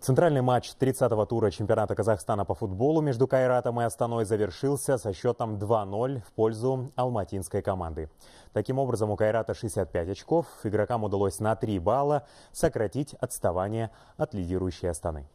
Центральный матч 30-го тура чемпионата Казахстана по футболу между Кайратом и Астаной завершился со счетом 2-0 в пользу алматинской команды. Таким образом, у Кайрата 65 очков, игрокам удалось на 3 балла сократить отставание от лидирующей Астаны.